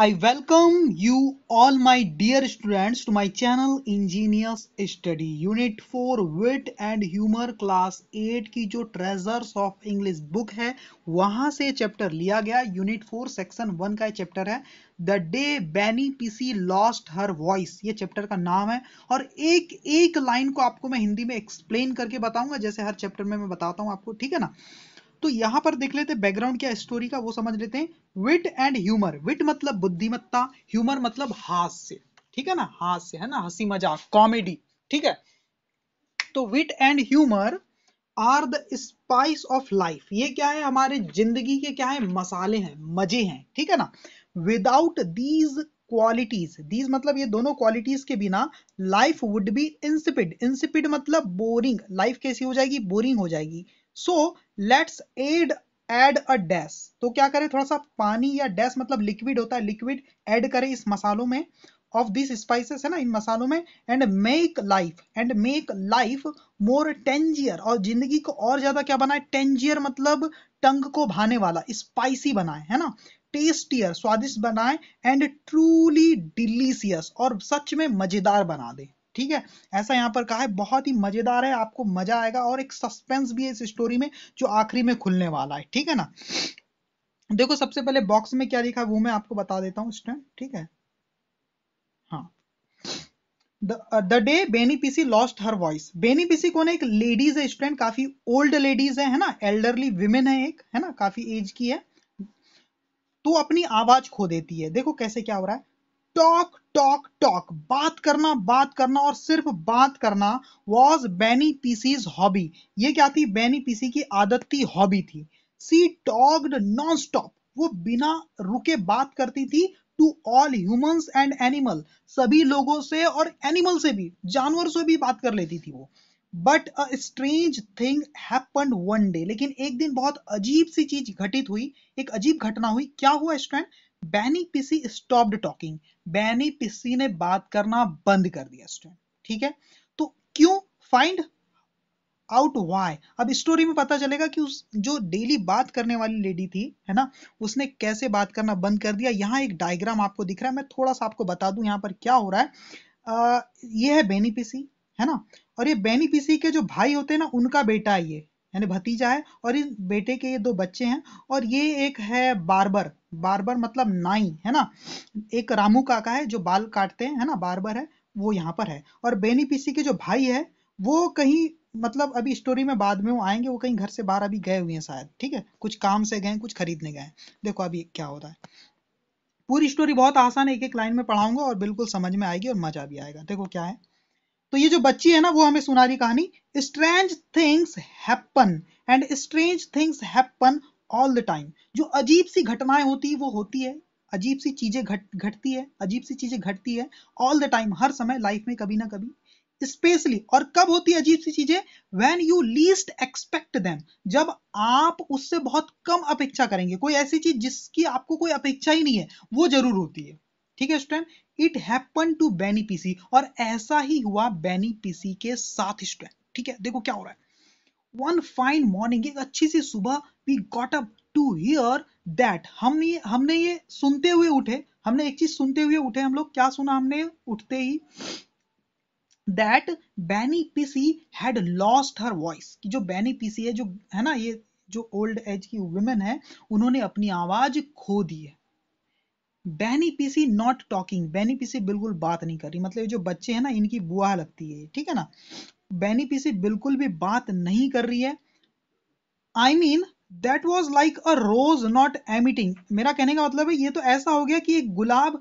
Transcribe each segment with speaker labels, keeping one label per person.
Speaker 1: I welcome you all my dear students to my channel engineers study unit four wit and humour class eight की जो treasures of English book है वहां से chapter लिया गया unit four section one का chapter है the day Beni Pishi lost her voice ये चैप्टर का नाम है और एक एक लाइन को आपको मैं हिंदी में एक्सप्लेन करके बताऊंगा जैसे हर चैप्टर में मैं बताता हूँ आपको ठीक है ना तो यहां पर देख लेते हैं बैकग्राउंड क्या स्टोरी का वो समझ लेते हैं विट एंड ह्यूमर विट मतलब बुद्धिमत्ता ह्यूमर मतलब हास्य ठीक है ना हास्य है ना हंसी मजाक कॉमेडी ठीक है तो wit and humour are the spice of life ये क्या है हमारे जिंदगी के क्या है मसाले हैं मजे हैं ठीक है ना विदाउट दीज क्वालिटीज दीज मतलब ये दोनों क्वालिटीज के बिना life would be insipid insipid मतलब बोरिंग लाइफ कैसी हो जाएगी बोरिंग हो जाएगी so so, let's add add a dash तो क्या करें थोड़ा सा पानी या डैश मतलब लिक्विड होता है लिक्विड एड करें इस मसालों में ऑफ दिस स्पाइसेस है ना इन मसालों में and make life and make life more tangier और जिंदगी को और ज्यादा क्या बनाए टेंजियर मतलब टंग को भाने वाला स्पाइसी बनाए है ना टेस्टियर स्वादिष्ट बनाए एंड ट्रूली डिलीशियस और सच में मजेदार बना दे ठीक है ऐसा यहाँ पर कहा है बहुत ही मजेदार है आपको मजा आएगा और एक सस्पेंस भी है इस स्टोरी में जो आखिरी में खुलने वाला है ठीक है ना देखो सबसे पहले बॉक्स में क्या लिखा है वो मैं आपको बता देता हूँ इस टाइम ठीक है हाँ the day Pishi lost her voice Beni Pishi कौन है एक लेडीज है स्टूडेंट काफी ओल्ड लेडीज है है ना एल्डरली विमेन है एक है ना काफी एज की है तो अपनी आवाज खो देती है देखो कैसे क्या हो रहा है टॉक टॉक टॉक बात करना बात करना और सिर्फ बात करना वॉज बैनी पीसीज हॉबी ये क्या थी बैनी पीसी की आदत थी हॉबी थी सी टॉक्ड नॉन स्टॉप वो बिना रुके बात करती थी to all humans and animal सभी लोगों से और एनिमल से भी जानवर से भी बात कर लेती थी वो but a strange thing happened one day लेकिन एक दिन बहुत अजीब सी चीज घटित हुई एक अजीब घटना हुई क्या हुआ स्ट्रेंड बैनी पिसी स्टॉप्ड टॉकिंग बैनी पिसी ने बात करना बंद कर दिया स्टूडेंट ठीक है तो क्यों फाइंड आउट वाई अब स्टोरी में पता चलेगा कि उस जो डेली बात करने वाली लेडी थी है ना उसने कैसे बात करना बंद कर दिया यहाँ एक डायग्राम आपको दिख रहा है मैं थोड़ा सा आपको बता दूं यहाँ पर क्या हो रहा है आ, ये है बेनी बेनीपीसी है ना और ये बेनी बेनीपीसी के जो भाई होते हैं ना उनका बेटा है ये यानी भतीजा है और इस बेटे के ये दो बच्चे हैं और ये एक है बारबर बारबर मतलब नाई है ना एक रामू काका है जो बाल काटते हैं है ना बारबर है वो यहाँ पर है और बेनीपीसी के जो भाई है वो कहीं मतलब अभी स्टोरी में बाद में वो आएंगे वो कहीं घर से बाहर अभी गए हुए हैं शायद ठीक है कुछ काम से गए कुछ खरीदने गए देखो अभी क्या हो रहा है पूरी स्टोरी बहुत आसान है एक एक लाइन में पढ़ाऊंगा और बिल्कुल समझ में आएगी और मजा भी आएगा देखो क्या है तो ये जो बच्ची है ना वो हमें सुना रही कहानी strange things happen and strange things happen all the time जो अजीब सी घटनाएं होती है वो होती है अजीब सी चीजें घट घटती है अजीब सी चीजें घटती है ऑल द टाइम हर समय लाइफ में कभी ना कभी स्पेशली और कब होती है अजीब सी चीजें when you least expect them जब आप उससे बहुत कम अपेक्षा करेंगे कोई ऐसी चीज जिसकी आपको कोई अपेक्षा ही नहीं है वो जरूर होती है ठीक है student it happen to Beni Pishi और ऐसा ही हुआ बैनी पीसी के साथ स्टूडेंट ठीक है देखो क्या हो रहा है वन फाइन मॉर्निंग एक अच्छी सी सुबह we got up to hear that हम ये हमने ये सुनते हुए उठे हमने एक चीज सुनते हुए उठे हम लोग क्या सुना हमने उठते ही that Beni Pishi had lost her voice कि जो बैनी पीसी है जो है ना ये जो ओल्ड एज की वुमेन है उन्होंने अपनी आवाज खो दी है बैनी पीसी नॉट टॉकिंग बैनी पीसी बिल्कुल बात नहीं कर रही मतलब जो बच्चे हैं ना इनकी बुआ लगती है ठीक है ना बैनी पीसी बिल्कुल भी बात नहीं कर रही है I mean that was like a rose not emitting मेरा कहने का मतलब है ये तो ऐसा हो गया कि एक गुलाब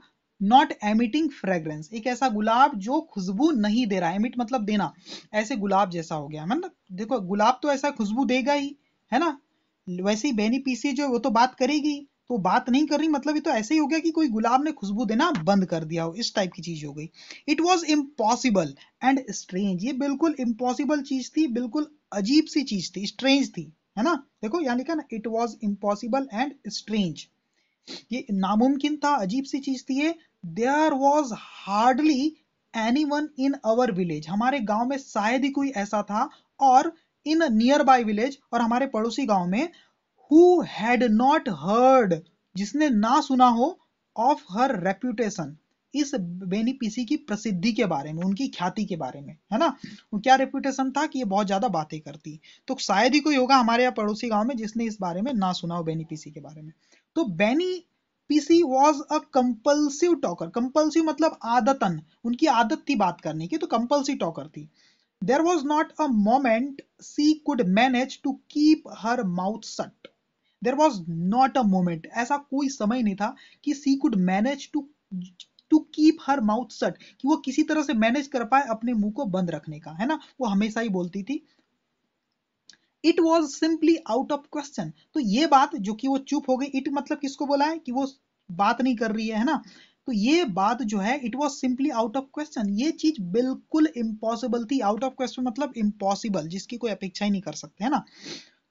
Speaker 1: नॉट एमिटिंग फ्रेग्रेंस एक ऐसा गुलाब जो खुशबू नहीं दे रहा एमिट मतलब देना ऐसे गुलाब जैसा हो गया मतलब देखो गुलाब तो ऐसा खुशबू देगा ही है ना वैसे ही बेनी पीसी जो वो तो बात करेगी तो बात नहीं कर रही मतलब ये तो ऐसे ही हो गया कि कोई गुलाब ने खुशबू देना बंद कर दिया हो इस टाइप की चीज हो गई it was impossible and strange ये बिल्कुल इम्पॉसिबल चीज थी बिल्कुल अजीब सी चीज थी स्ट्रेंज थी है ना देखो यानी क्या ना it was impossible and strange ये नामुमकिन था अजीब सी चीज थी ये there was hardly anyone in our village हमारे गांव में शायद ही कोई ऐसा था और इन नियर बाय विलेज और हमारे पड़ोसी गांव में who had not heard जिसने ना सुना हो ऑफ हर रेप्यूटेशन इस बेनिपीसी की प्रसिद्धि के बारे में उनकी ख्याति के बारे में है ना क्या रेप्यूटेशन था कि ये बहुत ज्यादा बातें करती तो शायद ही कोई होगा हमारे यहाँ पड़ोसी गांव में जिसने इस बारे में ना सुना हो बेनिपीसी के बारे में तो Beni PC was a compulsive talker compulsive मतलब आदतन उनकी आदत थी बात करने की तो कंपल्सिव टॉकर थी there was not a moment she could manage to keep her mouth shut there was not a moment ऐसा कोई समय नहीं था कि she could manage to to keep her mouth shut कि वो किसी तरह से मैनेज कर पाए अपने मुंह को बंद रखने का है ना वो हमेशा ही बोलती थी it was simply out of question तो ये बात जो कि वो चुप हो गई इट मतलब किसको बोला है कि वो बात नहीं कर रही है, है ना तो ये बात जो है it was simply out of question ये चीज बिल्कुल इम्पॉसिबल थी आउट ऑफ क्वेश्चन मतलब इम्पॉसिबल जिसकी कोई अपेक्षा ही नहीं कर सकते है ना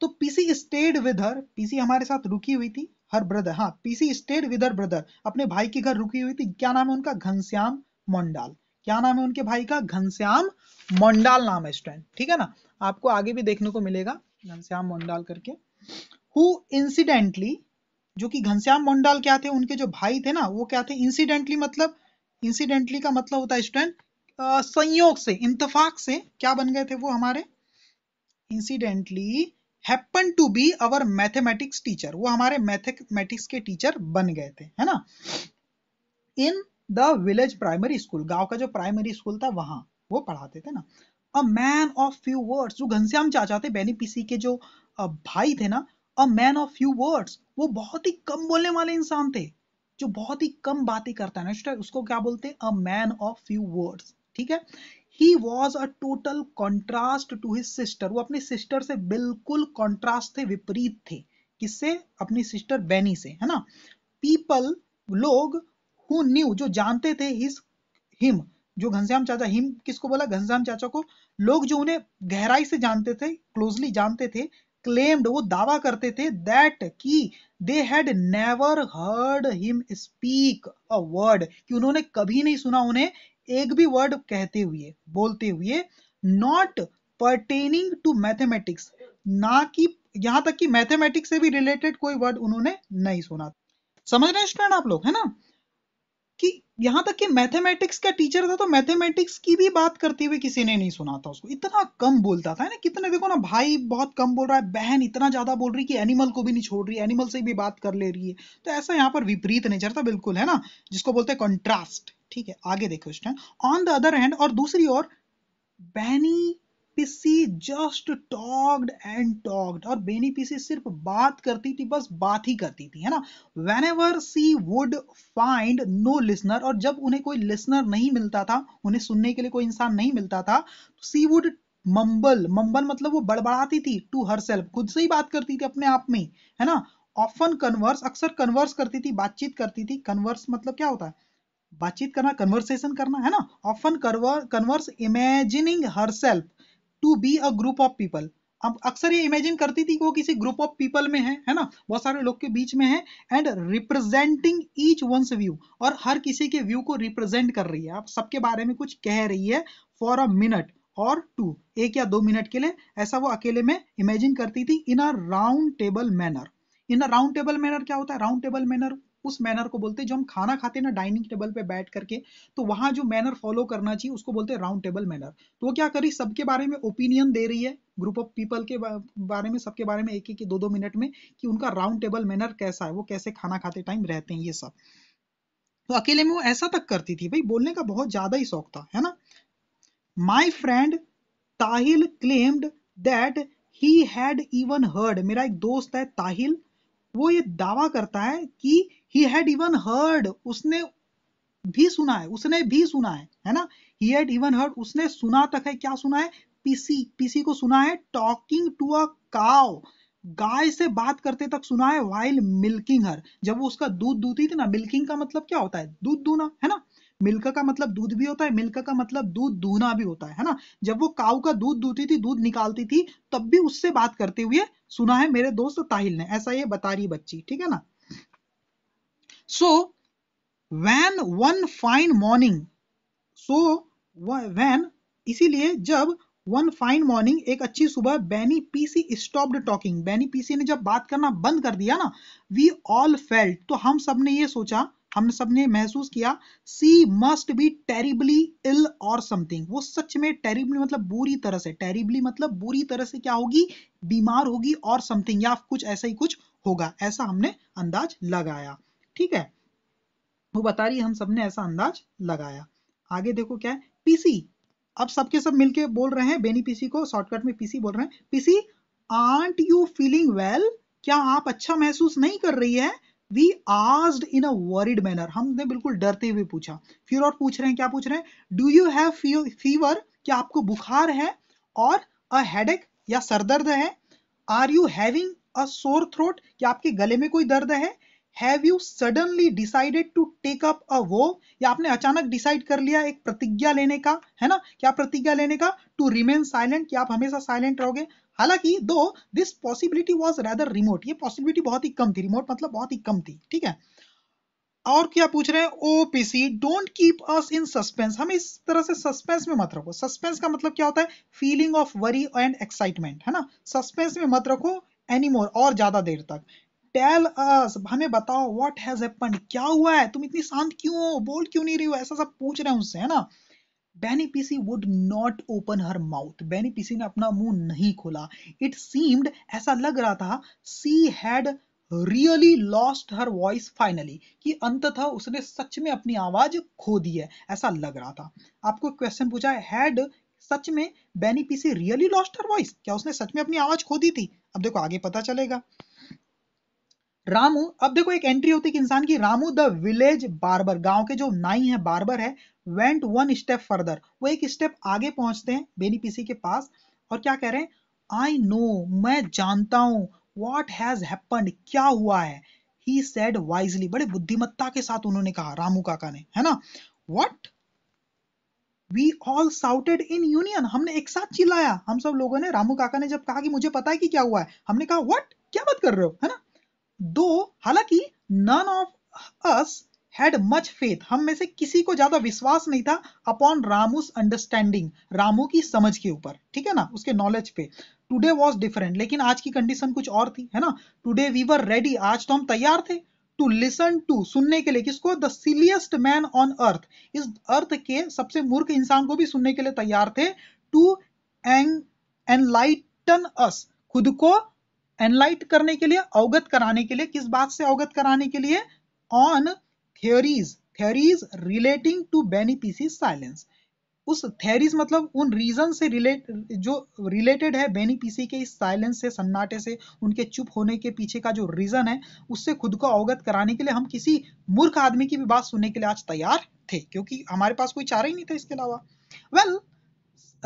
Speaker 1: तो Pishi stayed with her Pishi हमारे साथ रुकी हुई थी हर ब्रदर हाँ Pishi stayed with her brother अपने भाई के घर रुकी हुई थी क्या नाम है उनका घनश्याम मंडाल क्या नाम है उनके भाई का घनश्याम मंडाल नाम है स्टूडेंट ठीक है ना आपको आगे भी देखने को मिलेगा घनश्याम मंडाल करके हु इंसिडेंटली जो कि घनश्याम मंडाल क्या थे उनके जो भाई थे ना वो क्या थे इंसिडेंटली मतलब इंसिडेंटली का मतलब होता है स्टूडेंट संयोग से इंतफाक से क्या बन गए थे वो हमारे incidentally happen to be our mathematics teacher वो हमारे मैथमेटिक्स के टीचर बन गए थे है ना in the village primary school गांव का जो प्राइमरी स्कूल था वहां वो पढ़ाते थे ना a man of few words जो घनश्याम चाचा थे बेनीपीसी के जो भाई थे ना a man of few words वो बहुत ही कम बोलने वाले इंसान थे जो बहुत ही कम बातें करता है ना उसको क्या बोलते हैं a man of few words ठीक है he was a total contrast to his sister वो अपनी सिस्टर से बिल्कुल कॉन्ट्रास्ट थे विपरीत थे किससे अपनी सिस्टर बेनी से है ना पीपल लोग हु न्यू जो जानते थे हिज हिम जो घनश्याम चाचा हिम किसको बोला घनश्याम चाचा को लोग जो उन्हें गहराई से जानते थे क्लोजली जानते थे क्लेम्ड वो दावा करते थे दैट कि they had never heard him speak a word कि उन्होंने कभी नहीं सुना उन्हें एक भी वर्ड कहते हुए बोलते हुए नॉट परटेनिंग टू मैथमेटिक्स ना कि यहां तक कि मैथमेटिक्स से भी रिलेटेड कोई वर्ड उन्होंने नहीं सुना समझ रहे स्टूडेंट आप लोग है ना कि यहां तक कि मैथमेटिक्स का टीचर था तो मैथमेटिक्स की भी बात करते हुए किसी ने नहीं सुना था उसको इतना कम बोलता था ना कितने देखो ना भाई बहुत कम बोल रहा है बहन इतना ज्यादा बोल रही कि एनिमल को भी नहीं छोड़ रही एनिमल से भी बात कर ले रही है तो ऐसा यहाँ पर विपरीत नेचर था बिल्कुल है ना जिसको बोलते हैं कॉन्ट्रास्ट ठीक है आगे देखो time on the other hand और दूसरी ओर Beni Pishi just talked and talked और बेनी पीसी सिर्फ बात करती थी बस बात ही करती थी है ना whenever she would find no listener और जब उन्हें कोई लिसनर नहीं मिलता था उन्हें सुनने के लिए कोई इंसान नहीं मिलता था सी वुड मंबल मंबल मतलब वो बड़बड़ाती थी टू हर सेल्फ खुद से ही बात करती थी अपने आप में है ना ऑफन कन्वर्स अक्सर कन्वर्स करती थी बातचीत करती थी कन्वर्स मतलब क्या होता है बातचीत करना कन्वर्सेशन करना है ना often converse imagining herself to be a group of people अब अक्सर ये इमेजिन करती थी कि वो किसी ग्रुप ऑफ पीपल में है है ना बहुत सारे लोग के बीच में है and representing each one's view और हर किसी के व्यू को रिप्रेजेंट कर रही है आप सबके बारे में कुछ कह रही है फॉर अ मिनट और टू एक या दो मिनट के लिए ऐसा वो अकेले में इमेजिन करती थी in a round table manner in a round table manner क्या होता है राउंड टेबल मैनर उस मैनर को बोलते हैं जो हम खाना खाते हैं ना डाइनिंग टेबल पे बैठ करके तो वहां जो मैनर फॉलो करना चाहिए उसको बोलते हैं राउंड टेबल मैनर तो वो क्या करी सबके बारे में ओपिनियन दे रही है ग्रुप ऑफ पीपल के बारे में सबके बारे में एक एक दो दो मिनट में कि उनका राउंड टेबल मैनर कैसा है वो कैसे खाना खाते टाइम रहते हैं ये सब तो अकेले में वो ऐसा तक करती थी भाई बोलने का बहुत ज्यादा ही शौक था है ना my friend Tahil claimed that he had even heard मेरा एक दोस्त है ताहिल वो ये दावा करता है कि ही हैड इवन हर्ड उसने भी सुना है उसने भी सुना है है ना ही हैड इवन हर्ड उसने सुना तक है क्या सुना है पीसी पीसी को सुना है टॉकिंग टू अ काउ गाय से बात करते तक सुना है वाइल मिल्किंग हर जब वो उसका दूध दूती थी ना मिल्किंग का मतलब क्या होता है दूध दूना है ना मिल्क का मतलब दूध भी होता है मिल्क का मतलब दूध दूना भी होता है है ना जब वो काउ का दूध दूती थी दूध निकालती थी तब भी उससे बात करते हुए सुना है मेरे दोस्त ताहिल ने ऐसा ये बता रही बच्ची ठीक है ना So, when one fine morning, so when इसीलिए जब one fine morning एक अच्छी सुबह बैनी पीसी stopped talking बैनी पीसी ने जब बात करना बंद कर दिया ना we all felt तो हम सब ने ये सोचा हमने सबने महसूस किया she must be terribly ill और समथिंग वो सच में टेरिबली मतलब बुरी तरह से टेरिबली मतलब बुरी तरह से क्या होगी बीमार होगी और समथिंग या कुछ ऐसा ही कुछ होगा ऐसा हमने अंदाज लगाया ठीक है वो बता रही हम सबने ऐसा अंदाज लगाया आगे देखो क्या है पीसी अब सबके सब मिलके बोल रहे हैं बेनी पीसी को शॉर्टकट में पीसी बोल रहे हैं Pishi aren't you feeling well क्या आप अच्छा महसूस नहीं कर रही है we asked in a worried manner हमने बिल्कुल डरते हुए पूछा फिर और पूछ रहे हैं क्या पूछ रहे हैं डू यू हैव फीवर क्या आपको बुखार है और अ हेडेक या सरदर्द है are you having a sore throat क्या आपके गले में कोई दर्द है have you suddenly decided to take up a vow या आपने अचानक डिसाइड कर लिया एक प्रतिज्ञा लेने का है ना क्या प्रतिज्ञा लेने का टू रिमेन साइलेंट कि आप हमेशा साइलेंट रहोगे हालांकि though this possibility was rather remote ये पॉसिबिलिटी बहुत ही कम थी रिमोट मतलब बहुत ही कम थी ठीक है और क्या पूछ रहे हैं oh Pishi don't keep us in suspense हम इस तरह से सस्पेंस में मत रखो सस्पेंस का मतलब क्या होता है feeling of worry and excitement है ना सस्पेंस में मत रखो एनी मोर और ज्यादा देर तक टेल अस हमें बताओ व्हाट हैज हैपन क्या हुआ है तुम इतनी शांत क्यों हो बोल क्यों नहीं रही हो ऐसा सब पूछ रहे हैं उनसे है ना Beni Pishi would not open her mouth Beni Pishi ने अपना मुंह नहीं खोला इट सीम्ड ऐसा लग रहा था she had really lost her voice finally कि अंततः उसने सच में अपनी आवाज खो दी है ऐसा लग रहा था आपको क्वेश्चन पूछा है हैड सच में Beni Pishi really lost her voice क्या उसने सच में अपनी आवाज खो दी थी अब देखो आगे पता चलेगा रामू अब देखो एक एंट्री होती है कि इंसान की रामू द विलेज बार्बर गांव के जो नाई है बार्बर है वेंट वन स्टेप फर्दर वो एक स्टेप आगे पहुंचते हैं बेनी पीसी के पास और क्या कह रहे हैं आई नो मैं जानता हूं वॉट हैज हैपन्ड क्या हुआ है ही सेड वाइजली बड़े बुद्धिमत्ता के साथ उन्होंने कहा रामू काका ने है ना what we all shouted in यूनियन हमने एक साथ चिल्लाया हम सब लोगों ने रामू काका ने जब कहा कि मुझे पता है कि क्या हुआ है हमने कहा वट क्या बात कर रहे हो है ना दो हालांकि none of us had much faith हम में से किसी को ज्यादा विश्वास नहीं था अपॉन रामूस अंडरस्टैंडिंग रामू की समझ के ऊपर ठीक है ना उसके नॉलेज पे टुडे वॉज डिफरेंट लेकिन आज की कंडीशन कुछ और थी है ना टुडे वी वर रेडी आज तो हम तैयार थे टू लिसन टू सुनने के लिए किसको the silliest man on earth इस अर्थ के सबसे मूर्ख इंसान को भी सुनने के लिए तैयार थे टू एंग एनलाइटन अस खुद को एनलाइट करने के लिए अवगत कराने के लिए किस बात से अवगत कराने के लिए on theories theories relating to बेनिफिशिस साइलेंस उस थेरीज मतलब उन रीजन से रिलेट जो रिलेटेड है बेनिपीसी के इस साइलेंस से सन्नाटे से उनके चुप होने के पीछे का जो रीजन है उससे खुद को अवगत कराने के लिए हम किसी मूर्ख आदमी की भी बात सुनने के लिए आज तैयार थे क्योंकि हमारे पास कोई चारा ही नहीं था इसके अलावा वेल well,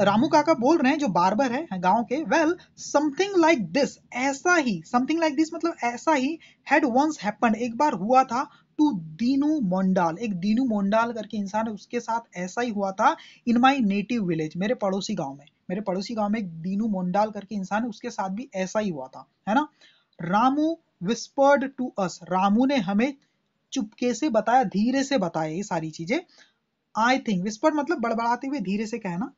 Speaker 1: रामू काका बोल रहे हैं जो बारबर है गांव के वेल समथिंग लाइक दिस ऐसा ही समथिंग लाइक दिस मतलब ऐसा ही हैड वंस हैपेंड एक बार हुआ था टू दीनू मोंडाल एक दीनू मोंडाल करके इंसान उसके साथ ऐसा ही हुआ था इन माई नेटिव विलेज मेरे पड़ोसी गांव में मेरे पड़ोसी गांव में एक दीनू मोंडाल करके इंसान उसके साथ भी ऐसा ही हुआ था है ना Ramu whispered to us Ramu ने हमें चुपके से बताया धीरे से बताया ये सारी चीजें आई थिंक विस्पर्ड मतलब बड़बड़ाते हुए धीरे से कहना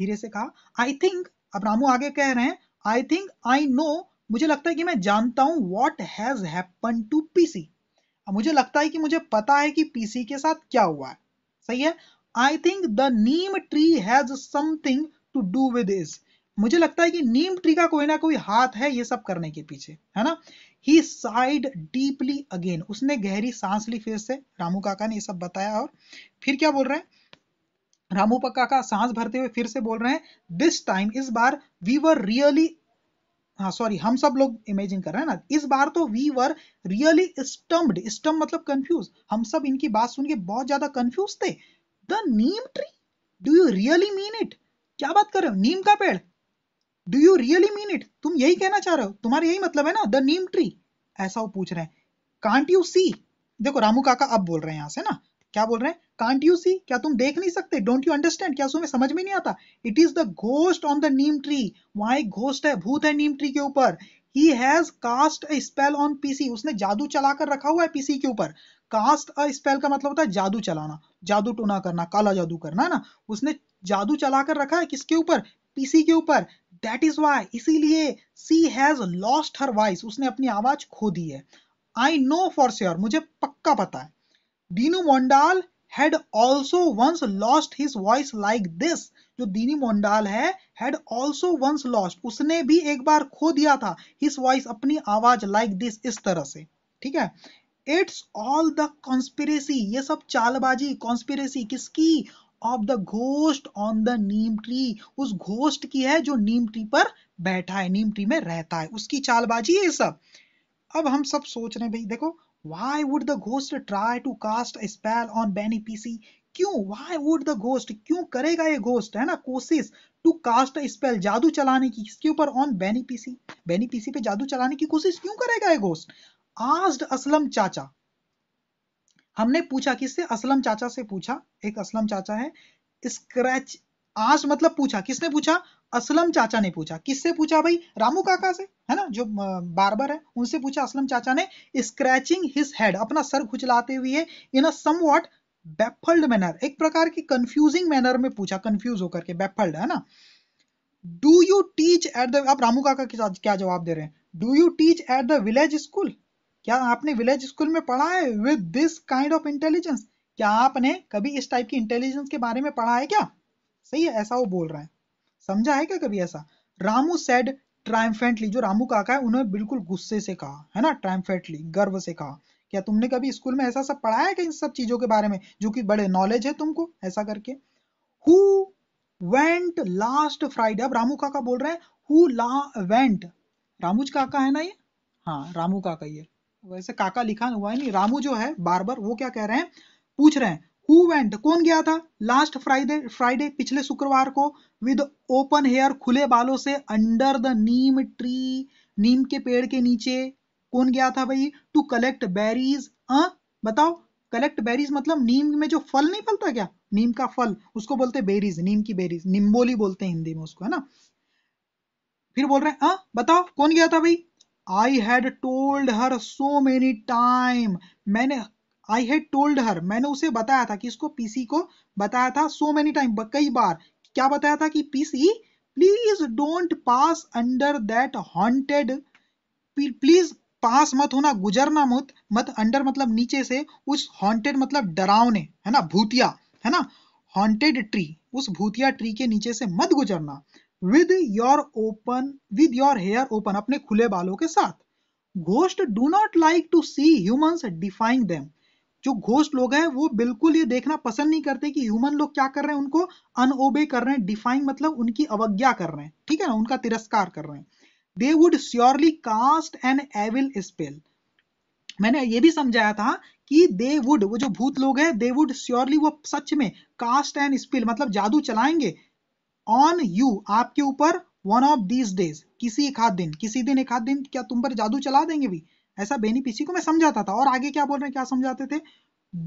Speaker 1: धीरे से कहा आई थिंक अब रामू आगे कह रहे हैं आई थिंक आई नो मुझे लगता है कि मैं जानता हूं what has happen to Pisi अब मुझे लगता है कि मुझे पता है कि पीसी के साथ क्या हुआ है सही है I think the neem tree has something to do with इस मुझे लगता है कि नीम ट्री का कोई ना कोई हाथ है ये सब करने के पीछे है ना ही साइड डीपली अगेन उसने गहरी सांस ली फिर से रामू काका ने ये सब बताया और फिर क्या बोल रहे हैं पक्का का सांस भरते हुए फिर से बोल रहे हैं दिस टाइम इस बार वी वर रियली हाँ सॉरी हम सब लोग इमेजिन कर रहे हैं ना इस बार तो वी वर रियली स्टम्ड स्टम मतलब कंफ्यूज हम सब इनकी बात सुन के बहुत ज्यादा कंफ्यूज थे the neem tree do you really mean it क्या बात कर रहे हो नीम का पेड़ do you really mean it तुम यही कहना चाह रहे हो तुम्हारा यही मतलब है ना द नीम ट्री ऐसा वो पूछ रहे हैं कांट यू सी देखो रामू काका अब बोल रहे हैं यहां से ना क्या बोल रहे हैं कांट यू सी क्या तुम देख नहीं सकते डोंट यू अंडरस्टैंड क्या तुम्हें समझ में नहीं आता it is the ghost on the neem tree वहां एक घोस्ट है भूत है नीम ट्री के ऊपर ही has cast a spell on Pisi उसने जादू चलाकर रखा हुआ है पीसी के ऊपर कास्ट अ स्पेल का मतलब होता है जादू चलाना जादू टोना करना काला जादू करना है ना उसने जादू चलाकर रखा है किसके ऊपर पीसी के ऊपर दैट इज वाई इसीलिए she has lost her voice उसने अपनी आवाज खो दी है आई नो फॉर श्योर मुझे पक्का पता है Dinu Mondal had also once lost his voice like this जो दीनी मोंडाल है हैड ऑल्सो वंस लॉस्ट उसने भी एक बार खो दिया था हिज वॉइस अपनी आवाज लाइक like दिस इस तरह से ठीक है इट्स ऑल द कॉन्स्पिरेसी ये सब चालबाजी कॉन्स्पिरेसी किसकी of the ghost on the neem tree उस घोस्ट की है जो नीम ट्री पर बैठा है नीम ट्री में रहता है उसकी चालबाजी ये सब अब हम सब सोच रहे हैं भाई देखो Why would the ghost try to cast a spell on Benny PC? क्यों why would the ghost क्यों करेगा ये ghost है ना कोशिश to cast a spell जादू चलाने की किसके ऊपर on Benny PC? Benny PC पे जादू चलाने की कोशिश क्यों करेगा ये ghost? Asked Aslam चाचा हमने पूछा किससे असलम चाचा से पूछा एक असलम चाचा है स्क्रैच आज मतलब पूछा किसने पूछा असलम चाचा ने पूछा किससे पूछा भाई रामू काका से है ना जो बार है उनसे पूछा असलम चाचा ने स्क्रैचिंग हिज हेड अपना सर खुचलाते हुए in a what baffled manner एक प्रकार की कंफ्यूजिंग मैनर में पूछा कंफ्यूज होकर के बेफल्ड है ना do you teach at the आप रामू काका के साथ क्या जवाब दे रहे हैं do you teach at the village school क्या आपने विलेज स्कूल में पढ़ा है with this kind of intelligence क्या आपने कभी इस टाइप की इंटेलिजेंस के बारे में पढ़ा है क्या सही है ऐसा वो बोल रहा है समझा है क्या कभी ऐसा रामू सेड ट्रायम्फेंटली जो रामू काका है उन्होंने बिल्कुल गुस्से से कहा है ना ट्रायम्फेंटली गर्व से कहा क्या तुमने कभी स्कूल में ऐसा सब पढ़ाया है कि इन सब चीजों के बारे में जो कि बड़े नॉलेज है तुमको ऐसा करके हु वेंट लास्ट फ्राइडे अब रामू काका बोल रहे हैं हु ला वेंट रामूज काका है ना ये हाँ रामू काका ये वैसे काका लिखा हुआ है नहीं रामू जो है बार बार वो क्या कह रहे हैं पूछ रहे हैं हु वेंट कौन गया था लास्ट फ्राइडे फ्राइडे पिछले शुक्रवार को विद ओपन हेयर खुले बालों से अंडर द नीम ट्री नीम के पेड़ के नीचे कौन गया था भाई टू कलेक्ट बेरीज बताओ कलेक्ट बेरीज मतलब नीम में जो फल नहीं फलता क्या नीम का फल उसको बोलते बेरीज नीम की बेरीज निम्बोली बोलते हैं हिंदी में उसको है ना फिर बोल रहे हैं आ, हाँ? बताओ कौन गया था भाई I had told her so many time मैंने आई हैड टोल्ड हर मैंने उसे बताया था कि इसको पीसी को बताया था सो मेनी टाइम कई बार क्या बताया था कि Pisi please don't pass under that haunted please pass मत होना गुजरना मत मत अंडर मतलब नीचे से उस हॉन्टेड मतलब डरावने है ना भूतिया है ना हॉन्टेड ट्री उस भूतिया ट्री के नीचे से मत गुजरना with your open with your hair open अपने खुले बालों के साथ ghost do not like to see humans defying them जो घोस्ट लोग हैं वो बिल्कुल ये देखना पसंद नहीं करते कि ह्यूमन लोग क्या कर रहे हैं उनको अनओबे कर रहे हैं डिफाइंग मतलब उनकी अवज्ञा कर रहे हैं ठीक है ना उनका तिरस्कार कर रहे हैं they would surely cast an evil spell मैंने ये भी समझाया था कि दे वुड वो जो भूत लोग हैं दे वुड श्योरली वो सच में कास्ट एन स्पेल मतलब जादू चलाएंगे ऑन यू आपके ऊपर वन ऑफ दीज डेज किसी एक हाथ दिन किसी दिन एक हाथ दिन क्या तुम पर जादू चला देंगे भी ऐसा बेनी पीसी को मैं समझाता था और आगे क्या बोल रहे हैं क्या समझाते थे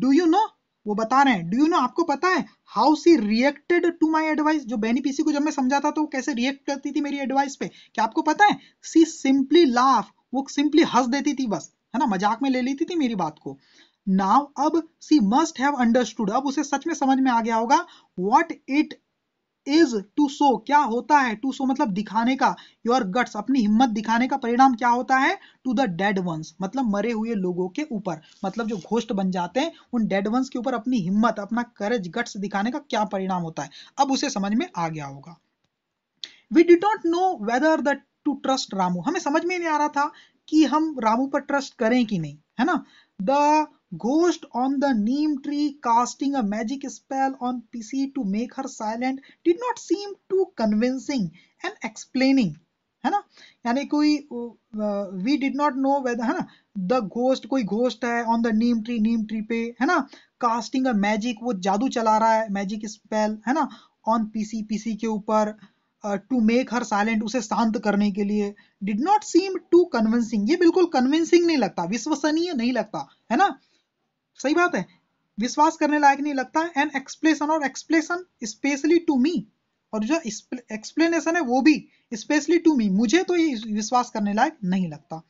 Speaker 1: डू यू नो वो बता रहे हैं डू यू नो आपको पता है how she reacted to my advice जो बेनी पीसी को जब मैं समझाता तो वो कैसे रिएक्ट करती थी मेरी एडवाइस पे क्या आपको पता है सी सिंपली लाफ वो सिंपली हंस देती थी बस है ना मजाक में ले लेती थी थी मेरी बात को नाउ अब सी मस्ट हैव अंडरस्टूड अब उसे सच में समझ में आ गया होगा what it is to show क्या होता है टू शो मतलब दिखाने का योर गट्स अपनी हिम्मत दिखाने का परिणाम क्या होता है टू द डेड वंस मतलब मरे हुए लोगों के ऊपर मतलब जो घोष्ट बन जाते हैं उन डेड वंस के ऊपर अपनी हिम्मत अपना करेज गट्स दिखाने का क्या परिणाम होता है अब उसे समझ में आ गया होगा we did not know whether the to trust Ramu हमें समझ में नहीं आ रहा था कि हम रामू पर ट्रस्ट करें कि नहीं है ना the Ghost on the neem tree casting a magic spell on PC to make her silent did not seem too convincing and explaining. है ना यानी कोई we did not know whether है ना द घोस्ट कोई घोस्ट है on the neem tree neem tree पे है ना कास्टिंग अ मैजिक वो जादू चला रहा है मैजिक स्पेल है ना ऑन पीसी पीसी के ऊपर टू मेक हर साइलेंट उसे शांत करने के लिए did not seem to convincing ये बिल्कुल कन्विंसिंग नहीं लगता विश्वसनीय नहीं लगता है ना सही बात है विश्वास करने लायक नहीं लगता एन एक्सप्लेन और एक्सप्लेन स्पेशली टू मी और जो एक्सप्लेनेशन है वो भी स्पेशली टू मी मुझे तो ये विश्वास करने लायक नहीं लगता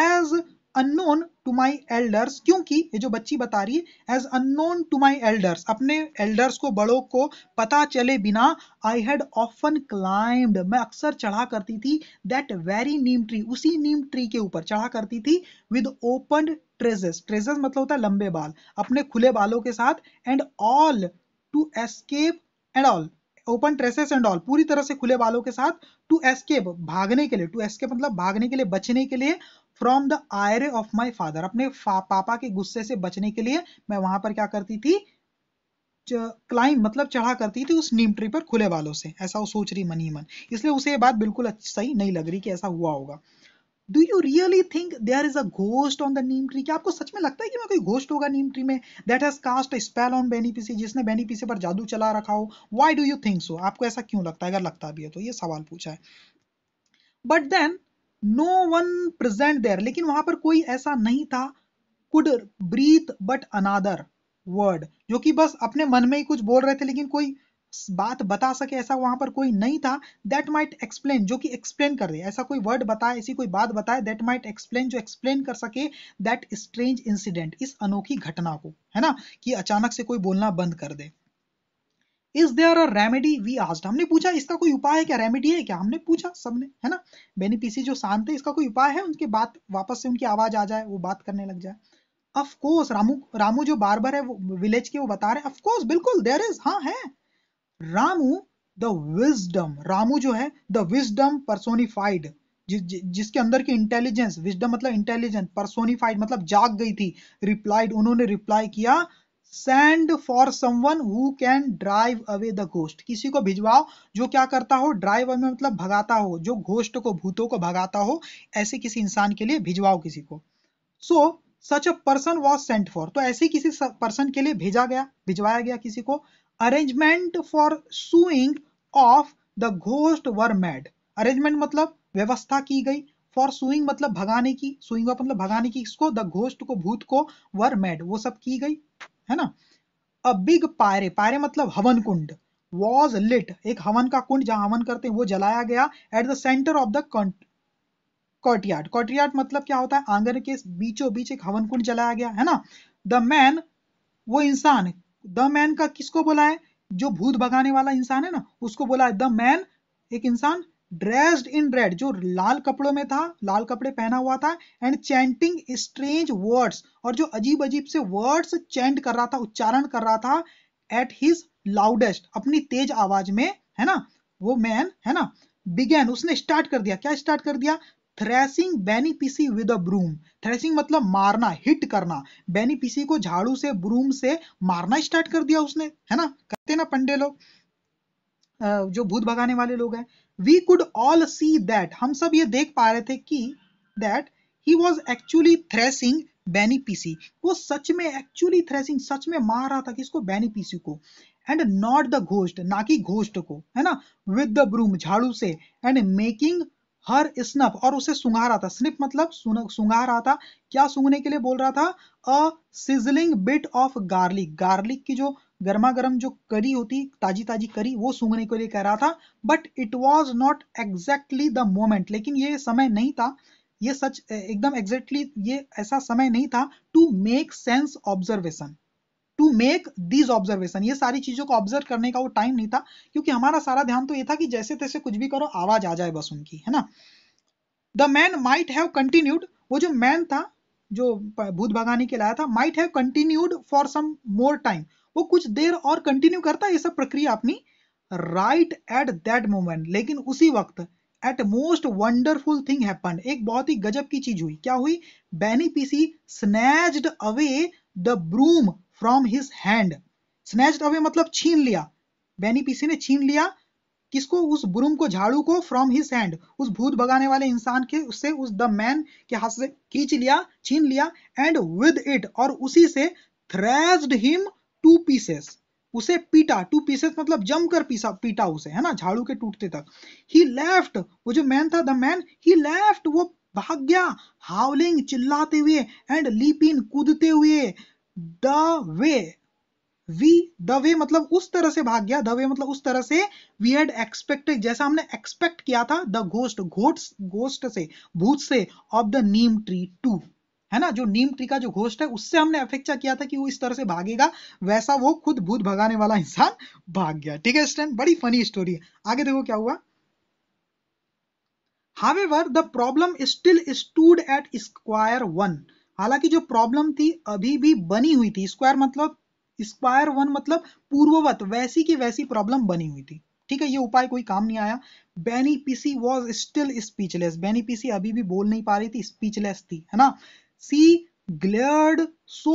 Speaker 1: as unknown to my elders क्योंकि ये जो बच्ची बता रही है as unknown to my elders अपने एल्डर्स को बड़ों को पता चले बिना आई हैड ऑफन क्लाइम्ड मैं अक्सर चढ़ा करती थी दैट वेरी नीम ट्री उसी नीम ट्री के ऊपर चढ़ा करती थी विद ओपन ट्रेजेस ट्रेजेस मतलब होता है लंबे बाल अपने खुले बालों के साथ and all to escape and all open tresses and all पूरी तरह से खुले बालों के साथ टू एस्केप भागने के लिए टू एस्केप मतलब भागने के लिए बचने के लिए from the ire of my father अपने पापा के गुस्से से बचने के लिए मैं वहां पर क्या करती थी क्लाइम मतलब चढ़ा करती थी उस नीम ट्री पर खुले बालों से ऐसा वो सोच रही मन ही मन इसलिए उसे ये बात बिल्कुल सही नहीं लग रही कि ऐसा हुआ होगा do you really think there is a ghost on the neem tree क्या आपको सच में लगता है कि मैं कोई घोस्ट होगा नीम ट्री में that has cast spell on Benipisi जिसने बेनीपीसी पर जादू चला रखा हो why do you think so आपको ऐसा क्यों लगता है अगर लगता भी है तो ये सवाल पूछा है but then no one present there लेकिन वहां पर कोई ऐसा नहीं था could breathe but another word जो कि बस अपने मन में ही कुछ बोल रहे थे लेकिन कोई बात बता सके ऐसा वहां पर कोई नहीं था दैट माइट एक्सप्लेन जो कि एक्सप्लेन कर दे ऐसा कोई वर्ड बताए ऐसी कोई बात बताए दैट माइट एक्सप्लेन जो एक्सप्लेन कर सके दैट स्ट्रेंज इंसिडेंट इस अनोखी घटना को है ना कि अचानक से कोई बोलना बंद कर दे is there a remedy we asked हमने पूछा इसका कोई उपाय है क्या रेमेडी है क्या हमने पूछा सबने है ना बेनिपिसी जो शांत है इसका कोई उपाय है उनके बात वापस से उनकी आवाज आ जाए वो बात करने लग जाए ऑफ कोर्स रामू रामू जो बार बार है वो विलेज के वो बता रहे हैं ऑफ कोर्स बिल्कुल देयर इज हाँ है रामू द विजडम रामू जो है द विजडम पर्सोनिफाइड जिसके अंदर की इंटेलिजेंस विजडम मतलब इंटेलिजेंस पर्सोनिफाइड मतलब जाग गई थी रिप्लाइड उन्होंने रिप्लाई किया send for someone who can drive away the ghost किसी को भिजवाओ जो क्या करता हो ड्राइव अवे मतलब भगाता हो जो घोष्ट को भूतों को भगाता हो ऐसे किसी इंसान के लिए भिजवाओ किसी को so such a person was sent for तो ऐसे किसी पर्सन के लिए भेजा गया भिजवाया गया किसी को arrangement for shooing off the ghost were made arrangement मतलब व्यवस्था की गई फॉर सुइंग मतलब भगाने की सुइंग ऑफ मतलब भगाने की इसको द घोस्ट को भूत को वर मेड वो सब की गई है ना अ बिग पायरे पायरे मतलब हवन कुंड वॉज लिट एक हवन का कुंड जहां हवन करते हैं वो जलाया गया at the centre of the courtyard courtyard मतलब क्या होता है आंगन के बीचों बीच एक हवन कुंड जलाया गया है ना द मैन वो इंसान द मैन का किसको बोला है जो भूत भगाने वाला इंसान है ना उसको बोला है द मैन एक इंसान ड्रेस्ड इन रेड जो लाल कपड़ों में था लाल कपड़े पहना हुआ था एंड चैंटिंग स्ट्रेंज वर्ड्स और जो अजीब अजीब से वर्ड्स चैंट कर रहा था उच्चारण कर रहा था एट हिज लाउडेस्ट अपनी तेज आवाज में है ना वो मैन है ना बिगेन उसने स्टार्ट कर दिया क्या स्टार्ट कर दिया thrashing Benipisi with a broom thrashing मतलब मारना हिट करना बेनिपिसी को झाड़ू से ब्रूम से मारना स्टार्ट कर दिया उसने है ना कहते ना पंडे लोग जो भूत भगाने वाले लोग हैं we could all see that हम सब ये देख पा रहे थे कि that he was actually thrashing Benipisi वो सच में एक्चुअली थ्रेसिंग सच में मार रहा था किसको बेनिपिसी को एंड नॉट द घोस्ट ना कि घोस्ट को है ना विद द ब्रूम झाड़ू से एंड मेकिंग हर स्नप और उसे सुंघा रहा था स्निप मतलब सुंघा रहा था क्या सूंघने के लिए बोल रहा था a sizzling bit of garlic garlic की जो गर्मा गर्म जो करी होती ताजी ताजी करी वो सूंघने के लिए कह रहा था but it was not exactly the moment लेकिन ये समय नहीं था ये सच एकदम एग्जैक्टली exactly ये ऐसा समय नहीं था to make sense observation to make these observation ये सारी चीजों को ऑब्जर्व करने का वो टाइम नहीं था क्योंकि हमारा सारा ध्यान तो ये था कि जैसे तैसे कुछ भी करो आवाज आ जाए बस उनकी है ना the man might have continued वो जो मैन था जो भूत भगाने के लाया था might have continued for some more time वो कुछ देर और कंटिन्यू करता ये सब प्रक्रिया अपनी राइट एट दैट मोमेंट लेकिन उसी वक्त at most wonderful thing happen एक बहुत ही गजब की चीज हुई क्या हुई Beni Pisi snatched away the broom from his hand snatched away मतलब छीन लिया पीसी ने छीन लिया किसको उस ब्रूम को झाड़ू को फ्रॉम हिज हैंड उस भूत भगाने वाले इंसान के उससे उस द मैन के हाथ से खींच लिया छीन लिया एंड विद इट और उसी से थ्रेस्ड हिम टू पीसेस उसे पीटा टू पीसेस मतलब जमकर पीसा पीटा उसे है ना झाड़ू के टूटते तक ही लेफ्ट वो जो मैन था द मैन ही लेफ्ट वो भाग गया हाउलिंग चिल्लाते हुए एंड लीपिन कूदते हुए the way we the way मतलब उस तरह से भाग गया द वे मतलब उस तरह से वी हैड एक्सपेक्टेड जैसा हमने एक्सपेक्ट किया था द घोस्ट घोट घोस्ट से भूत से of the neem tree to है ना जो नीम ट्री का जो घोष्ट है उससे हमने अपेक्षा किया था कि वो इस तरह से भागेगा वैसा वो खुद भूत भगाने वाला इंसान भाग गया ठीक है स्टैंड बड़ी फनी स्टोरी है आगे देखो क्या हुआ however the problem still stood at square one हालांकि जो प्रॉब्लम थी अभी भी बनी हुई थी स्क्वायर मतलब स्क्वायर वन मतलब पूर्ववत वैसी की वैसी प्रॉब्लम बनी हुई थी ठीक है ये उपाय कोई काम नहीं आया Beni PC was still speechless Beni Pisi अभी भी बोल नहीं पा रही थी स्पीचलेस थी है ना सी ग्लेयर्ड सो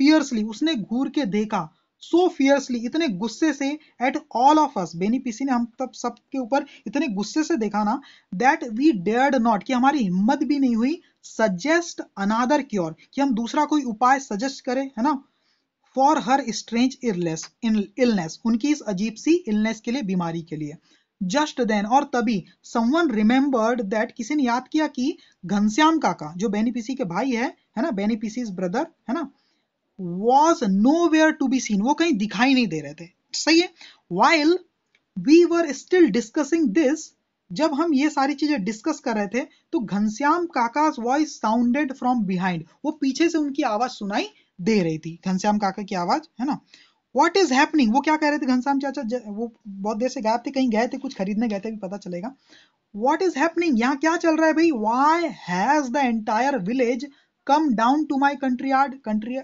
Speaker 1: फियर्सली उसने घूर के देखा सो so फियर्सली इतने गुस्से से at all of us Beni Pisi ने हम तब सबके ऊपर इतने गुस्से से देखा ना दैट वी डेयर्ड नॉट कि हमारी हिम्मत भी नहीं हुई सजेस्ट अनादर क्योर कि हम दूसरा कोई उपाय सजेस्ट करें है ना for her strange illness illness उनकी इस अजीब सी इलनेस के लिए बीमारी के लिए जस्ट देन और तभी समवन रिमेम्बर्ड दैट किसी ने याद किया कि घनश्याम काका जो बेनीपीसी के भाई है है ना बेनीपीसी ब्रदर है ना was nowhere to be seen वो कहीं दिखाई नहीं दे रहे थे सही है while we were still discussing this जब हम ये सारी चीजें डिस्कस कर रहे थे तो घनश्याम काकाज वॉइस साउंडेड फ्रॉम बिहाइंड वो पीछे से उनकी आवाज सुनाई दे रही थी घनश्याम काका की आवाज है ना वॉट इज हैपनिंग वो क्या कह रहे थे घनश्याम चाचा वो बहुत देर से गायब थे कहीं गए थे कुछ खरीदने गए थे भी पता चलेगा वॉट इज हैपनिंग यहाँ क्या चल रहा है भाई why has the entire village come down to my country yard country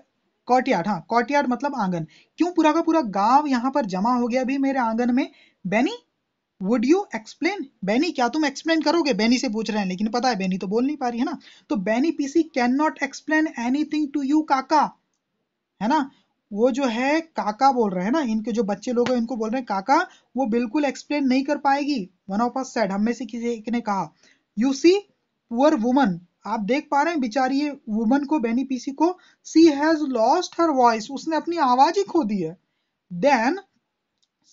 Speaker 1: courtyard हाँ कॉटयार्ड मतलब आंगन क्यों पूरा का पूरा गांव यहाँ पर जमा हो गया भी मेरे आंगन में Beni would you explain Beni क्या तुम एक्सप्लेन करोगे बैनी से पूछ रहे हैं लेकिन पता है बैनी तो बोल नहीं पा रही है ना तो Beni Pisi can not explain anything to you काका है ना वो जो है काका बोल रहे हैं ना इनके जो बच्चे लोग हैं इनको बोल रहे हैं काका वो बिल्कुल एक्सप्लेन नहीं कर पाएगी वन ऑफ अस सेड हम में से किसी एक ने कहा यू सी पुअर वुमन आप देख पा रहे हैं बिचारी ये वुमन को बेनी पीसी को she has lost her voice उसने अपनी आवाज ही खो दी है then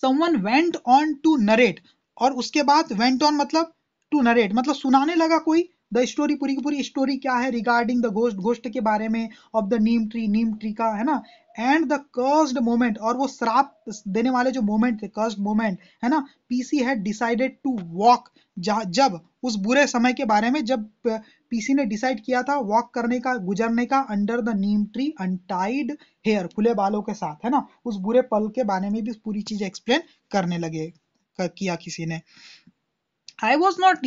Speaker 1: someone went on to narrate और उसके बाद वेंट ऑन मतलब टू नरेट मतलब सुनाने लगा कोई द स्टोरी पूरी की पूरी स्टोरी क्या है रिगार्डिंग द घोस्ट घोस्ट के बारे में of the neem tree neem tree का है ना एंड द कर्स्ड मोमेंट और वो श्राप देने वाले जो मोमेंट थे कर्स्ड मोमेंट है ना Pishi had decided to walk जब उस बुरे समय के बारे में जब पीसी ने डिसाइड किया था वॉक करने का गुजरने का under the neem tree untied hair खुले बालों के साथ है ना उस बुरे पल के बारे में भी पूरी चीज एक्सप्लेन करने लगे किया किसी ने I was not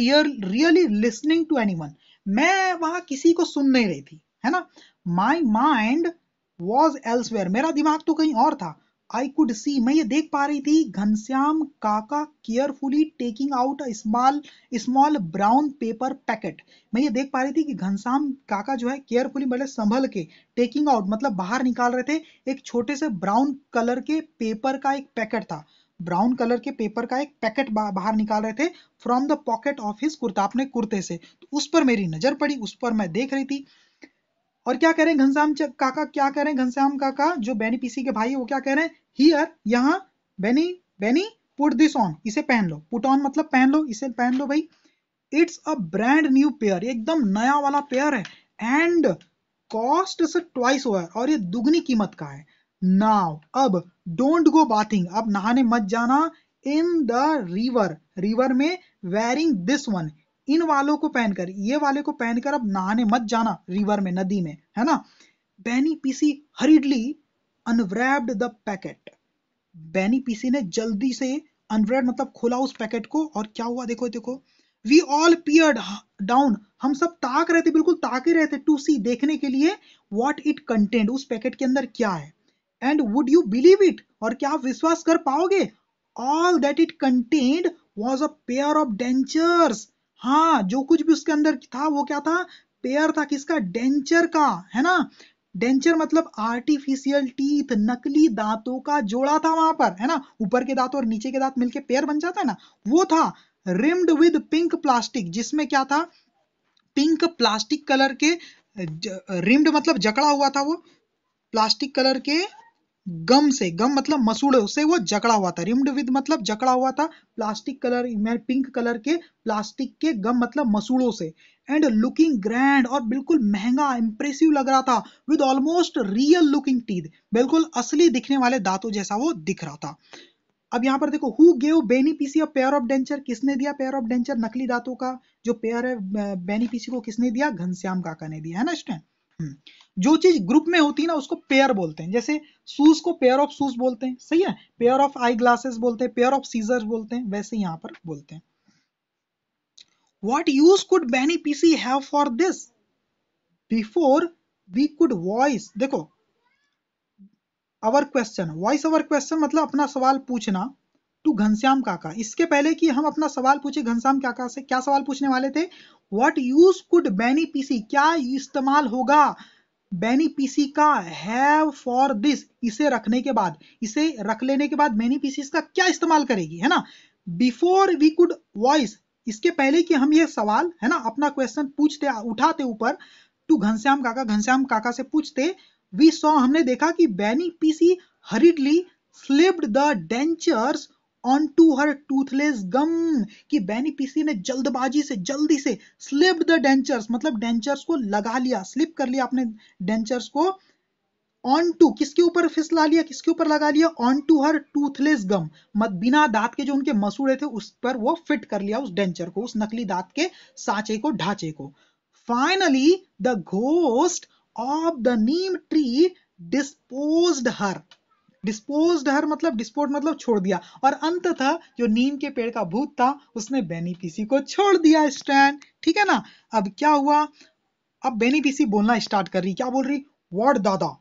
Speaker 1: really listening to anyone मैं वहां किसी को सुन नहीं रही थी है ना माई माइंड वॉज एल्सवेयर मेरा दिमाग तो कहीं और था आई कुड सी मैं ये देख पा रही थी Ghanshyam Kaka carefully taking out small small brown paper packet मैं ये देख पा रही थी कि घनश्याम काका जो है केयरफुली मतलब संभल के टेकिंग आउट मतलब बाहर निकाल रहे थे एक छोटे से ब्राउन कलर के पेपर का एक पैकेट था ब्राउन कलर के पेपर का एक पैकेट बा, बाहर निकाल रहे थे from the pocket of his kurta अपने कुर्ते से तो उस पर मेरी नजर पड़ी उस पर मैं देख रही थी और क्या कह रहे हैं घनश्याम काका क्या कह रहे हैं घनश्याम काका जो बेनी पीसी के भाई है वो क्या कह रहे हैं हियर यहाँ Beni Beni put this on इसे पहन लो पुट ऑन मतलब पहन लो इसे पहन लो भाई it's a brand new pair एकदम नया वाला पेयर है एंड कॉस्ट से ट्वाइस ओवर और ये दुगनी कीमत का है नाव अब डोंट गो बाथिंग अब नहाने मत जाना इन द रिवर रिवर में वेरिंग दिस वन इन वालों को पहनकर ये वाले को पहनकर अब नहाने मत जाना रिवर में नदी में है ना Beni PC hurriedly unwrapped the packet Beni Pishi ने जल्दी से अनव्रैप मतलब खोला उस पैकेट को और क्या हुआ देखो देखो वी ऑल पियर्ड डाउन हम सब ताक रहे थे बिल्कुल ताके रहे थे टू सी देखने के लिए वॉट इट कंटेंट उस पैकेट के अंदर क्या है and would you believe it और क्या आप विश्वास कर पाओगे all that it contained was a pair of dentures हाँ जो कुछ भी उसके अंदर था वो क्या था पेयर था किसका डेंचर का है ना डेंचर मतलब आर्टिफिशियल टीथ नकली दांतों का जोड़ा था वहां पर है ना ऊपर के दांत और नीचे के दांत मिलके पेयर बन जाता है ना वो था रिम्ड विद पिंक प्लास्टिक जिसमें क्या था पिंक प्लास्टिक कलर के रिम्ड मतलब जकड़ा हुआ था वो प्लास्टिक कलर के गम से गम मतलब मसूड़े से वो जकड़ा हुआ था रिम्ड विद मतलब जकड़ा हुआ था प्लास्टिक कलर पिंक कलर के प्लास्टिक के गम मतलब मसूड़ों से एंड लुकिंग ग्रैंड और बिल्कुल महंगा इंप्रेसिव लग रहा था with almost real looking teeth बिल्कुल असली दिखने वाले दांतों जैसा वो दिख रहा था अब यहाँ पर देखो who gave Pishi a pair of denture किसने दिया पेयर ऑफ डेंचर नकली दांतों का जो पेयर है बेनी पीसी को किसने दिया घनश्याम काका ने दिया है ना स्टैंड हम्म। जो चीज ग्रुप में होती है ना उसको पेयर बोलते हैं जैसे शूज को पेयर ऑफ शूज बोलते हैं सही है पेयर ऑफ आई ग्लासेस बोलते हैं पेयर ऑफ सीजर बोलते हैं वैसे यहां पर बोलते हैं what use could Benny Pishi have for this before we could voice देखो, our question voice our question मतलब अपना सवाल पूछना टू घनश्याम काका इसके पहले कि हम अपना सवाल पूछे घनश्याम काका से क्या सवाल पूछने वाले थे what use could Beni Pishi क्या इस्तेमाल होगा बैनी पीसी का हैव फॉर दिस इसे रखने के बाद इसे रख लेने के बाद बैनी पीसी इसका क्या इस्तेमाल करेगी है ना बिफोर वी कुड वॉइस इसके पहले कि हम ये सवाल है ना अपना क्वेश्चन पूछते उठाते ऊपर टू घनश्याम काका घनश्याम काका से पूछते वी सॉ हमने देखा कि बैनी PC hurriedly slipped the dentures on to her toothless gum कि बेनीपीसी ने जल्दबाजी से जल्दी से स्लिप द डेंचर्स मतलब डेंचर्स को लगा लिया स्लिप कर लिया अपने डेंचर्स को ऑन टू किसके ऊपर फिसला लिया किसके ऊपर लगा लिया on to her toothless gum मत बिना दांत के जो उनके मसूड़े थे उस पर वो फिट कर लिया उस डेंचर को उस नकली दांत के साचे को ढांचे को finally the ghost of the neem tree disposed her dispose her मतलब डिस्पोर्ट मतलब छोड़ दिया और अंत था जो नीम के पेड़ का भूत था उसने बेनीपीसी को छोड़ दिया स्टैंड ठीक है ना अब क्या हुआ अब बेनीपीसी बोलना स्टार्ट कर रही क्या बोल रही वॉट दादा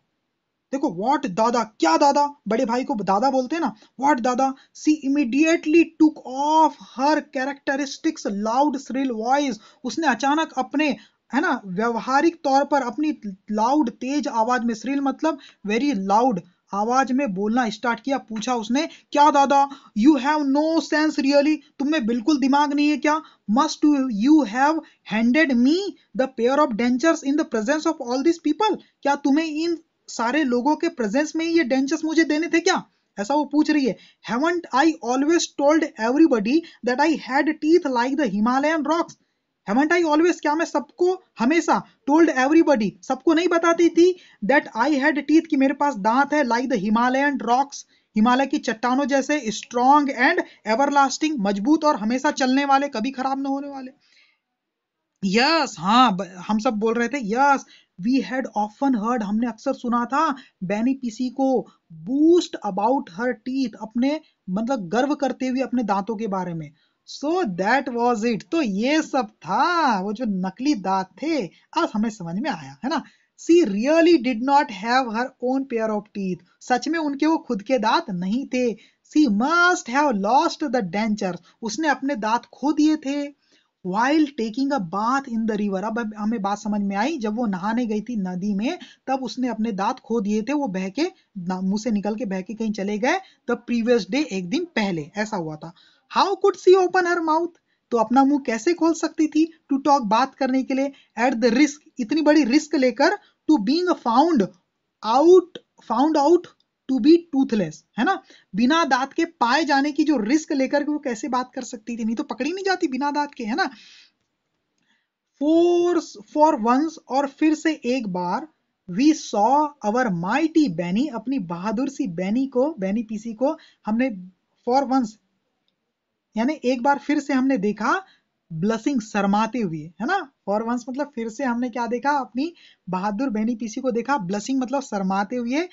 Speaker 1: देखो वॉट दादा क्या दादा बड़े भाई को दादा बोलते हैं ना what Dada she immediately took off her characteristics loud shrill voice उसने अचानक अपने है ना व्यवहारिक तौर पर अपनी लाउड तेज आवाज में श्रील मतलब वेरी लाउड आवाज में बोलना स्टार्ट किया पूछा उसने क्या Dada you have no sense really तुम्हें बिल्कुल दिमाग नहीं है क्या must you have handed me the pair of dentures in the presence of all this people क्या तुम्हें इन सारे लोगों के प्रेजेंस में ये डेंचर्स मुझे देने थे क्या ऐसा वो पूछ रही है haven't I always told everybody that I had teeth like the Himalayan rocks haven't I always क्या मैं सबको हमेशा टोल्ड एवरीबडी सबको नहीं बताती थी दैट आई हैड टीथ कि मेरे पास दांत है like the Himalayan rocks Himalaya की चट्टानों जैसे स्ट्रॉन्ग एंड एवरलास्टिंग मजबूत और हमेशा चलने वाले कभी खराब न होने वाले यस हाँ हम सब बोल रहे थे yes we had often heard हमने अक्सर सुना था बैनी पीसी को बूस्ट अबाउट हर टीथ अपने मतलब गर्व करते हुए अपने दांतों के बारे में सो दैट वॉज इट तो ये सब था वो जो नकली दांत थे अब हमें समझ में आया है ना she really did not have her own pair of teeth सच में उनके वो खुद के दांत नहीं थे she must have lost the denture उसने अपने दांत खो दिए थे while taking a bath in the river अब हमें बात समझ में आई जब वो नहाने गई थी नदी में तब उसने अपने दांत खो दिए थे वो बह के मुंह से निकल के बह के कहीं चले गए द प्रीवियस डे एक दिन पहले ऐसा हुआ था how could she open her mouth तो अपना मुंह कैसे खोल सकती थी टू टॉक बात करने के लिए एट द रिस्क इतनी बड़ी रिस्क लेकर to being found out found out to be toothless है ना बिना दांत के पाए जाने की जो रिस्क लेकर वो कैसे बात कर सकती थी नहीं तो पकड़ी नहीं जाती बिना दांत के है ना फोर्स फॉर वंस और फिर से एक बार we saw our mighty Beni अपनी बहादुर सी बैनी को बैनी पीसी को हमने फॉर वंस यानी एक बार फिर से हमने देखा ब्लसिंग शरमाते हुए है ना फॉर वंस मतलब फिर से हमने क्या देखा अपनी बहादुर बहनी पीसी को देखा ब्लसिंग मतलब शरमाते हुए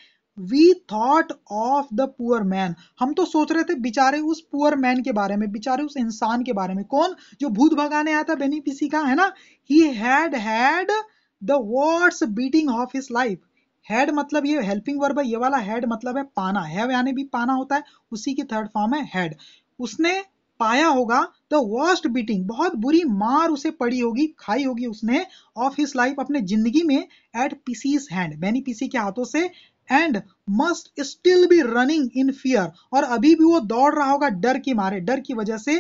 Speaker 1: we thought of the poor man हम तो सोच रहे थे बेचारे उस पुअर मैन के बारे में बेचारे उस इंसान के बारे में कौन जो भूत भगाने आया था बेनी पीसी का है ना ही हैड हैड द वर्ड्स beating of his life had मतलब ये हेल्पिंग वर्ब है ये वाला हैड मतलब है पाना हैव यानी भी पाना होता है उसी की थर्ड फॉर्म है हैड उसने पाया होगा द वर्स्ट बीटिंग बहुत बुरी मार उसे पड़ी होगी खाई होगी उसने ऑफ हिज लाइफ अपने जिंदगी में एट पीसीज हैंड मैनी पीसी के हाथों से and must still be running in fear और अभी भी वो दौड़ रहा होगा डर के मारे डर की वजह से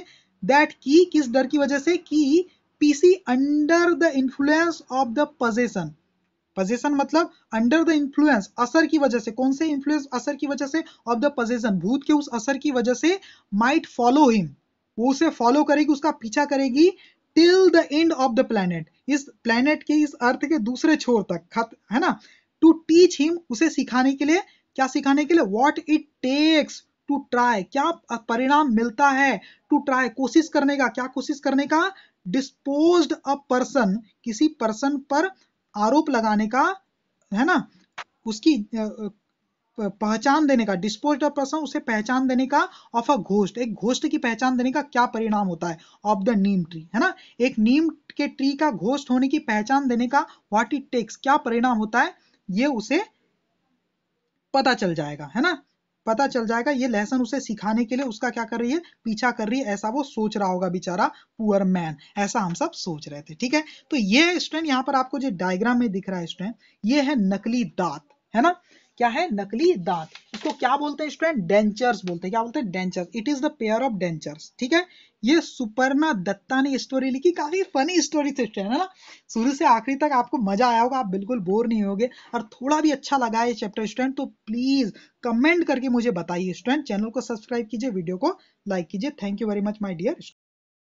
Speaker 1: दैट की किस डर की वजह से कि Pishi under the influence of the possession possession मतलब अंडर द इन्फ्लुएंस असर की वजह से कौन से इन्फ्लुएंस असर की वजह से ऑफ द पजेशन भूत के उस असर की वजह से माइट फॉलो हिम वो उसे फॉलो करेगी उसका पीछा करेगी till the end of the planet इस प्लैनेट के इस अर्थ के दूसरे छोर तक है ना टू टीच हिम उसे सिखाने के लिए क्या सिखाने के लिए what it takes to try क्या परिणाम मिलता है टू ट्राई कोशिश करने का क्या कोशिश करने का डिस्पोज अ पर्सन किसी पर्सन पर आरोप लगाने का है ना उसकी पहचान देने का डिस्पोज ऑफ पर्सन उसे पहचान देने का ऑफ अ घोस्ट एक घोस्ट की पहचान देने का क्या परिणाम होता है ऑफ द नीम ट्री है ना एक नीम के ट्री का घोस्ट होने की पहचान देने का व्हाट इट टेक्स क्या परिणाम होता है ये उसे पता चल जाएगा है ना पता चल जाएगा ये लेसन उसे सिखाने के लिए उसका क्या कर रही है पीछा कर रही है ऐसा वो सोच रहा होगा बेचारा पुअर मैन ऐसा हम सब सोच रहे थे ठीक है तो ये स्टूडेंट यहाँ पर आपको जो डायग्राम में दिख रहा है स्टूडेंट ये है नकली दांत है ना क्या है नकली दांत इसको क्या बोलते हैं स्टूडेंट डेंचर्स बोलते हैं क्या बोलते हैं dentures it is the pair of dentures ठीक है ये सुपर्णा दत्ता ने स्टोरी लिखी काफी फनी स्टोरी थी है ना शुरू से आखिरी तक आपको मजा आया होगा आप बिल्कुल बोर नहीं होगे और थोड़ा भी अच्छा लगा ये चैप्टर स्टूडेंट तो प्लीज कमेंट करके मुझे बताइए स्टूडेंट चैनल को सब्सक्राइब कीजिए वीडियो को लाइक कीजिए thank you very much my dear